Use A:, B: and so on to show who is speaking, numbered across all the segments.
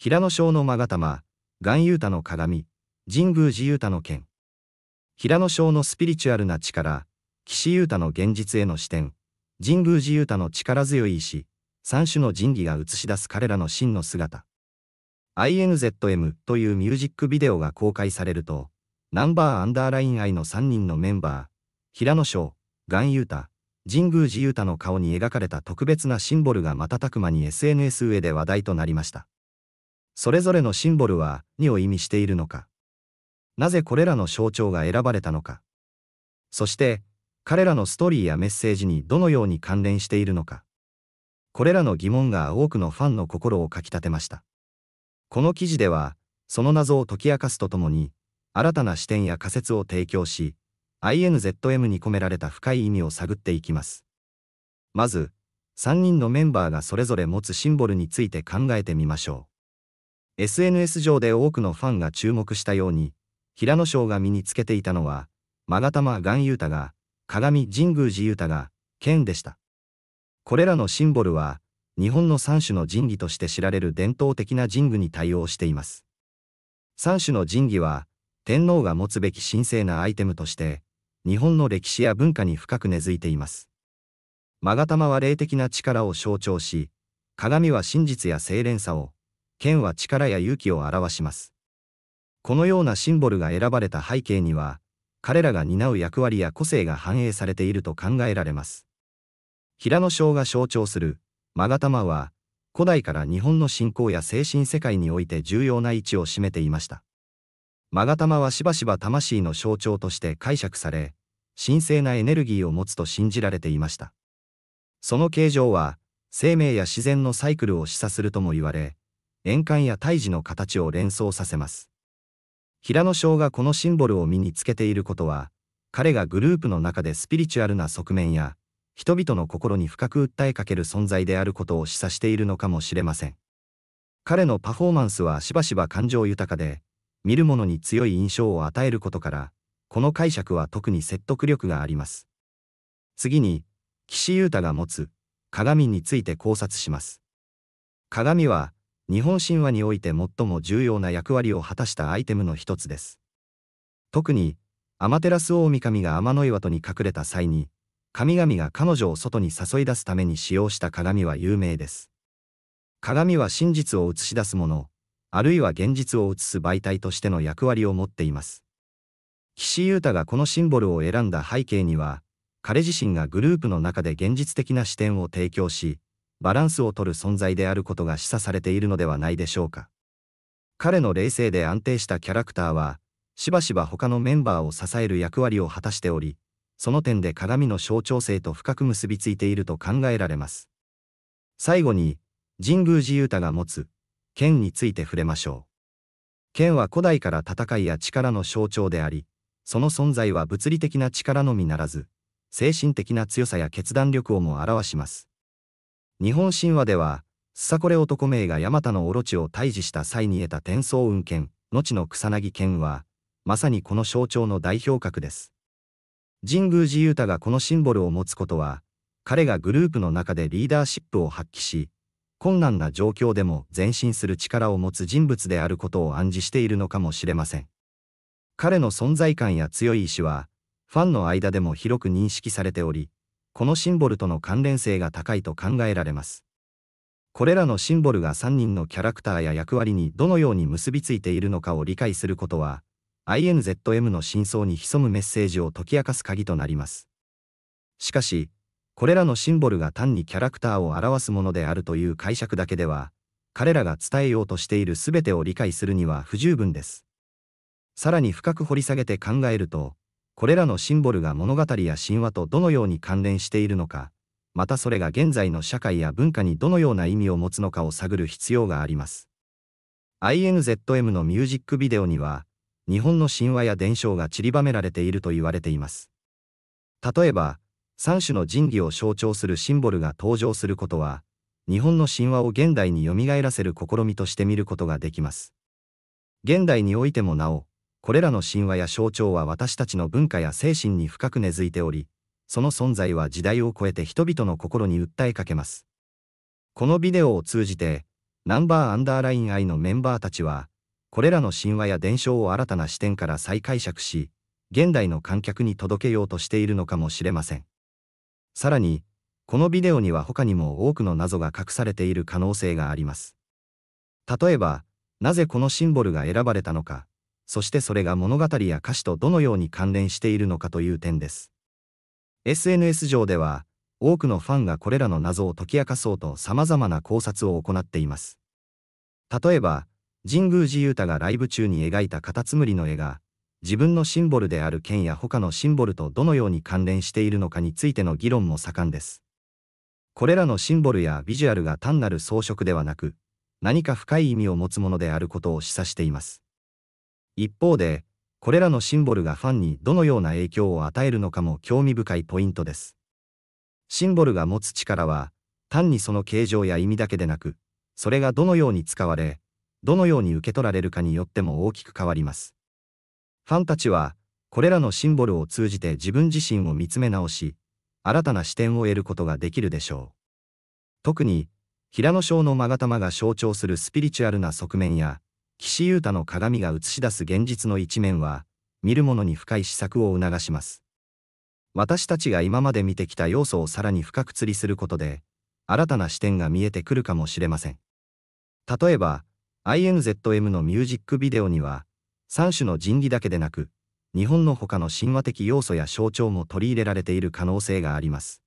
A: 平野省の勾玉、岩雄太の鏡、神宮寺雄太の剣。平野省のスピリチュアルな力、岸優太の現実への視点、神宮寺優太の力強い意志、三種の神器が映し出す彼らの真の姿。INZM というミュージックビデオが公開されると、ナンバーアンダーライン愛の3人のメンバー、平野翔、岩優太、神宮寺優太の顔に描かれた特別なシンボルが瞬く間に SNS 上で話題となりました。それぞれのシンボルは2を意味しているのかなぜこれらの象徴が選ばれたのかそして彼らのストーリーやメッセージにどのように関連しているのかこれらの疑問が多くのファンの心をかきたてましたこの記事ではその謎を解き明かすとともに新たな視点や仮説を提供し INZM に込められた深い意味を探っていきますまず3人のメンバーがそれぞれ持つシンボルについて考えてみましょう SNS 上で多くのファンが注目したように、平野翔が身につけていたのは、勾玉岩雄太が、鏡神宮寺雄太が、剣でした。これらのシンボルは、日本の三種の神器として知られる伝統的な神具に対応しています。三種の神器は、天皇が持つべき神聖なアイテムとして、日本の歴史や文化に深く根付いています。勾玉は霊的な力を象徴し、鏡は真実や清廉さを、剣は力や勇気を表します。このようなシンボルが選ばれた背景には、彼らが担う役割や個性が反映されていると考えられます。平野章が象徴する、マガタマは、古代から日本の信仰や精神世界において重要な位置を占めていました。マガタマはしばしば魂の象徴として解釈され、神聖なエネルギーを持つと信じられていました。その形状は、生命や自然のサイクルを示唆するとも言われ、円環や胎児の形を連想させます。平野翔がこのシンボルを身につけていることは、彼がグループの中でスピリチュアルな側面や、人々の心に深く訴えかける存在であることを示唆しているのかもしれません。彼のパフォーマンスはしばしば感情豊かで、見る者に強い印象を与えることから、この解釈は特に説得力があります。次に、岸優太が持つ鏡について考察します。鏡は、日本神話において最も重要な役割を果たしたアイテムの一つです。特に、アマテラスオオミカミが天の岩戸に隠れた際に、神々が彼女を外に誘い出すために使用した鏡は有名です。鏡は真実を映し出すもの、あるいは現実を映す媒体としての役割を持っています。岸優太がこのシンボルを選んだ背景には、彼自身がグループの中で現実的な視点を提供し、バランスをとる存在であることが示唆されているのではないでしょうか。彼の冷静で安定したキャラクターは、しばしば他のメンバーを支える役割を果たしており、その点で鏡の象徴性と深く結びついていると考えられます。最後に、神宮寺勇太が持つ、剣について触れましょう。剣は古代から戦いや力の象徴であり、その存在は物理的な力のみならず、精神的な強さや決断力をも表します。日本神話では、スサコレ男名がヤマタのオロチを退治した際に得た天宗運剣、後の草薙剣は、まさにこの象徴の代表格です。神宮寺勇太がこのシンボルを持つことは、彼がグループの中でリーダーシップを発揮し、困難な状況でも前進する力を持つ人物であることを暗示しているのかもしれません。彼の存在感や強い意志は、ファンの間でも広く認識されており、このシンボルとの関連性が高いと考えられます。これらのシンボルが3人のキャラクターや役割にどのように結びついているのかを理解することは、INZM の真相に潜むメッセージを解き明かす鍵となります。しかし、これらのシンボルが単にキャラクターを表すものであるという解釈だけでは、彼らが伝えようとしている全てを理解するには不十分です。さらに深く掘り下げて考えると、これらのシンボルが物語や神話とどのように関連しているのか、またそれが現在の社会や文化にどのような意味を持つのかを探る必要があります。INZM のミュージックビデオには、日本の神話や伝承が散りばめられていると言われています。例えば、三種の神器を象徴するシンボルが登場することは、日本の神話を現代に蘇らせる試みとして見ることができます。現代においてもなお、これらの神話や象徴は私たちの文化や精神に深く根付いており、その存在は時代を超えて人々の心に訴えかけます。このビデオを通じて、ナンバーアンダーライン愛のメンバーたちは、これらの神話や伝承を新たな視点から再解釈し、現代の観客に届けようとしているのかもしれません。さらに、このビデオには他にも多くの謎が隠されている可能性があります。例えば、なぜこのシンボルが選ばれたのか、そしてそれが物語や歌詞とどのように関連しているのかという点です。SNS 上では、多くのファンがこれらの謎を解き明かそうと様々な考察を行っています。例えば、神宮寺勇太がライブ中に描いたカタツムリの絵が、自分のシンボルである剣や他のシンボルとどのように関連しているのかについての議論も盛んです。これらのシンボルやビジュアルが単なる装飾ではなく、何か深い意味を持つものであることを示唆しています。一方で、これらのシンボルがファンにどのような影響を与えるのかも興味深いポイントです。シンボルが持つ力は、単にその形状や意味だけでなく、それがどのように使われ、どのように受け取られるかによっても大きく変わります。ファンたちは、これらのシンボルを通じて自分自身を見つめ直し、新たな視点を得ることができるでしょう。特に、平野章の勾玉が象徴するスピリチュアルな側面や、岸優太の鏡が映し出す現実の一面は、見る者に深い思索を促します。私たちが今まで見てきた要素をさらに深く釣りすることで、新たな視点が見えてくるかもしれません。例えば、INZM のミュージックビデオには、3種の人理だけでなく、日本の他の神話的要素や象徴も取り入れられている可能性があります。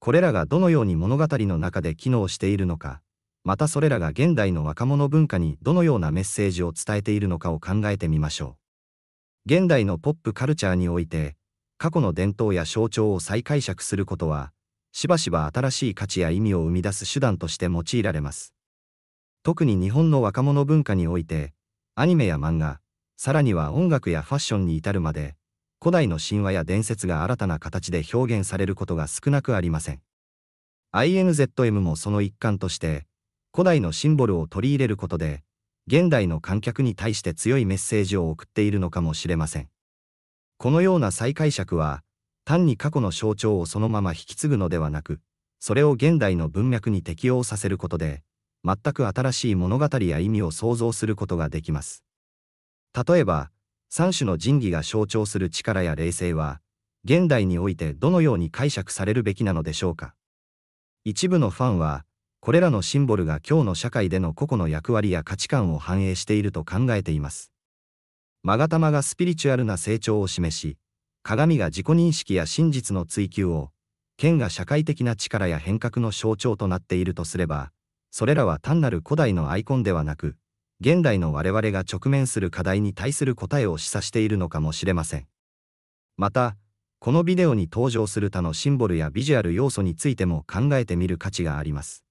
A: これらがどのように物語の中で機能しているのか、またそれらが現代の若者文化にどのようなメッセージを伝えているのかを考えてみましょう。現代のポップカルチャーにおいて、過去の伝統や象徴を再解釈することは、しばしば新しい価値や意味を生み出す手段として用いられます。特に日本の若者文化において、アニメや漫画、さらには音楽やファッションに至るまで、古代の神話や伝説が新たな形で表現されることが少なくありません。INZM もその一環として、古代のシンボルを取り入れることで、現代の観客に対して強いメッセージを送っているのかもしれません。このような再解釈は、単に過去の象徴をそのまま引き継ぐのではなく、それを現代の文脈に適応させることで、全く新しい物語や意味を想像することができます。例えば、三種の神器が象徴する力や霊性は、現代においてどのように解釈されるべきなのでしょうか。一部のファンは、これらのシンボルが今日の社会での個々の役割や価値観を反映していると考えています。マガタマがスピリチュアルな成長を示し、鏡が自己認識や真実の追求を、剣が社会的な力や変革の象徴となっているとすれば、それらは単なる古代のアイコンではなく、現代の我々が直面する課題に対する答えを示唆しているのかもしれません。また、このビデオに登場する他のシンボルやビジュアル要素についても考えてみる価値があります。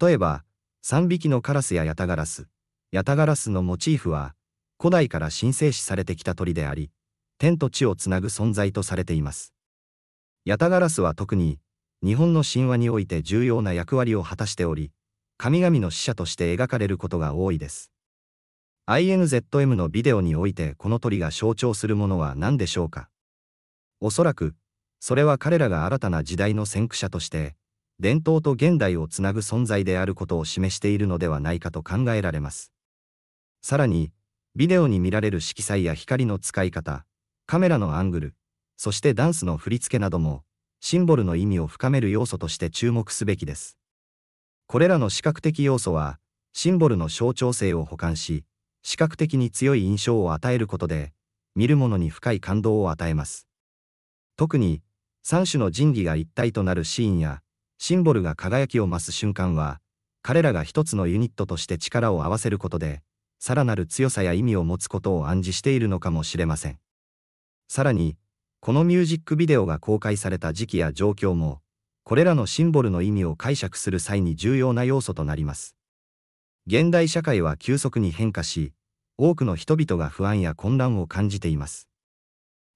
A: 例えば、3匹のカラスやヤタガラス、ヤタガラスのモチーフは、古代から神聖視されてきた鳥であり、天と地をつなぐ存在とされています。ヤタガラスは特に、日本の神話において重要な役割を果たしており、神々の使者として描かれることが多いです。INZM のビデオにおいてこの鳥が象徴するものは何でしょうかおそらく、それは彼らが新たな時代の先駆者として、伝統と現代をつなぐ存在であることを示しているのではないかと考えられます。さらに、ビデオに見られる色彩や光の使い方、カメラのアングル、そしてダンスの振り付けなども、シンボルの意味を深める要素として注目すべきです。これらの視覚的要素は、シンボルの象徴性を補完し、視覚的に強い印象を与えることで、見る者に深い感動を与えます。特に、三種の神器が一体となるシーンや、シンボルが輝きを増す瞬間は、彼らが一つのユニットとして力を合わせることで、さらなる強さや意味を持つことを暗示しているのかもしれません。さらに、このミュージックビデオが公開された時期や状況も、これらのシンボルの意味を解釈する際に重要な要素となります。現代社会は急速に変化し、多くの人々が不安や混乱を感じています。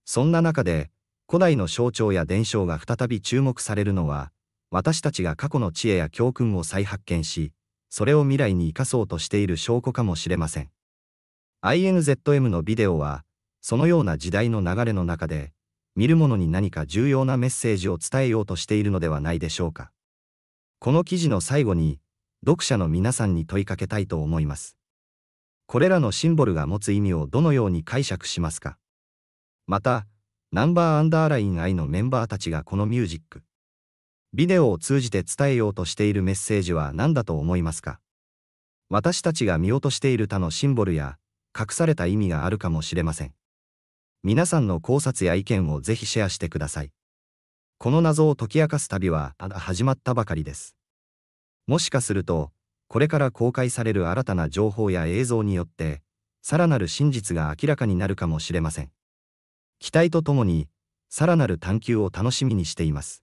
A: そんな中で、古代の象徴や伝承が再び注目されるのは、私たちが過去の知恵や教訓を再発見し、それを未来に生かそうとしている証拠かもしれません。INZM のビデオは、そのような時代の流れの中で、見る者に何か重要なメッセージを伝えようとしているのではないでしょうか。この記事の最後に、読者の皆さんに問いかけたいと思います。これらのシンボルが持つ意味をどのように解釈しますかまた、ナンバーアンダーライン I のメンバーたちがこのミュージック、ビデオを通じて伝えようとしているメッセージは何だと思いますか私たちが見落としている他のシンボルや隠された意味があるかもしれません。皆さんの考察や意見をぜひシェアしてください。この謎を解き明かす旅はただ始まったばかりです。もしかすると、これから公開される新たな情報や映像によって、さらなる真実が明らかになるかもしれません。期待とともに、さらなる探求を楽しみにしています。